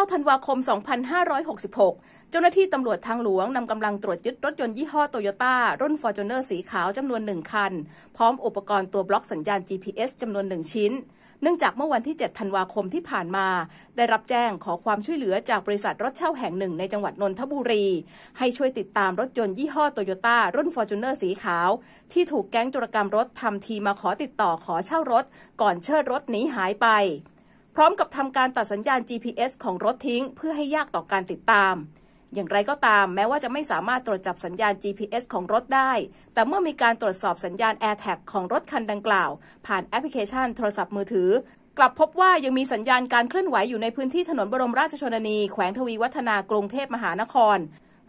9 ธันวาคม 2566 เจ้าหน้าที่ตำรวจทางหลวง นำกำลังตรวจยึดรถยนต์ยี่ห้อโตโยต้า รุ่นฟอร์จูเนอร์สีขาวจำนวน1คัน พร้อมอุปกรณ์ตัวบล็อกสัญญาณ GPS จำนวน1ชิ้น เนื่องจากเมื่อวันที่ 7 ธันวาคมที่ผ่านมา ได้รับแจ้งขอความช่วยเหลือจากบริษัทรถเช่าแห่งหนึ่งในจังหวัดนนทบุรี ให้ช่วยติดตามรถยนต์ยี่ห้อโตโยต้ารุ่นฟอร์จูเนอร์สีขาวที่ถูกแก๊งจุรกรรมรถทำทีมาขอติดต่อขอเช่ารถ ก่อนเชิดรถหนีหายไปพร้อมกับทำการตัดสัญญาณ GPS ของรถทิ้ง เพื่อให้ยากต่อการติดตาม อย่างไรก็ตามแม้ว่าจะไม่สามารถตรวจจับสัญญาณ GPS ของรถได้ แต่เมื่อมีการตรวจสอบสัญญาณ AirTag ของรถคันดังกล่าว ผ่านแอปพลิเคชันโทรศัพท์มือถือ กลับพบว่ายังมีสัญญาณการเคลื่อนไหวอยู่ในพื้นที่ถนนบรมราชชนนีแขวงทวีวัฒนากรุงเทพมหานคร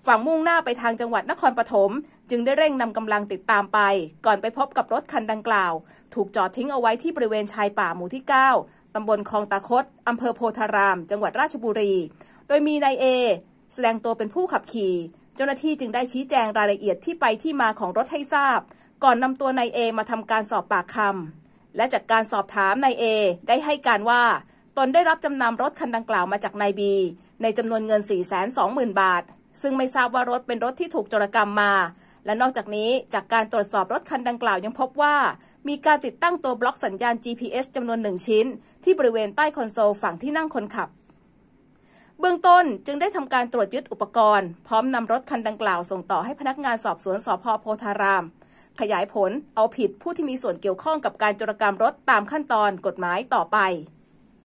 ฝั่งมุ่งหน้าไปทางจังหวัดนครปฐมจึงได้เร่งนำกำลังติดตามไป ก่อนไปพบกับรถคันดังกล่าว ถูกจอดทิ้งเอาไว้ที่บริเวณชายป่าหมู่ที่9ตำบลคลองตาคด อำเภอโพธาราม จังหวัดราชบุรี โดยมีนายเอแสดงตัวเป็นผู้ขับขี่ เจ้าหน้าที่จึงได้ชี้แจงรายละเอียดที่ไปที่มาของรถให้ทราบ ก่อนนำตัวนายเอมาทำการสอบปากคำ และจากการสอบถามนายเอได้ให้การว่า ตนได้รับจำนำรถคันดังกล่าวมาจากนายบีในจำนวนเงิน 420,000 บาท ซึ่งไม่ทราบว่ารถเป็นรถที่ถูกโจรกรรมมาและนอกจากนี้จากการตรวจสอบรถคันดังกล่าว ยังพบว่า มีการติดตั้งตัวบล็อกสัญญาณ GPS จำนวนหนึ่งชิ้น ที่บริเวณใต้คอนโซล ฝั่งที่นั่งคนขับ เบื้องต้นจึงได้ทำการตรวจยึดอุปกรณ์พร้อมนำรถคันดังกล่าวส่งต่อให้พนักงานสอบสวนสพโพธาราม ขยายผลเอาผิดผู้ที่มีส่วนเกี่ยวข้องกับการจรกรรมรถตามขั้นตอนกฎหมายต่อไป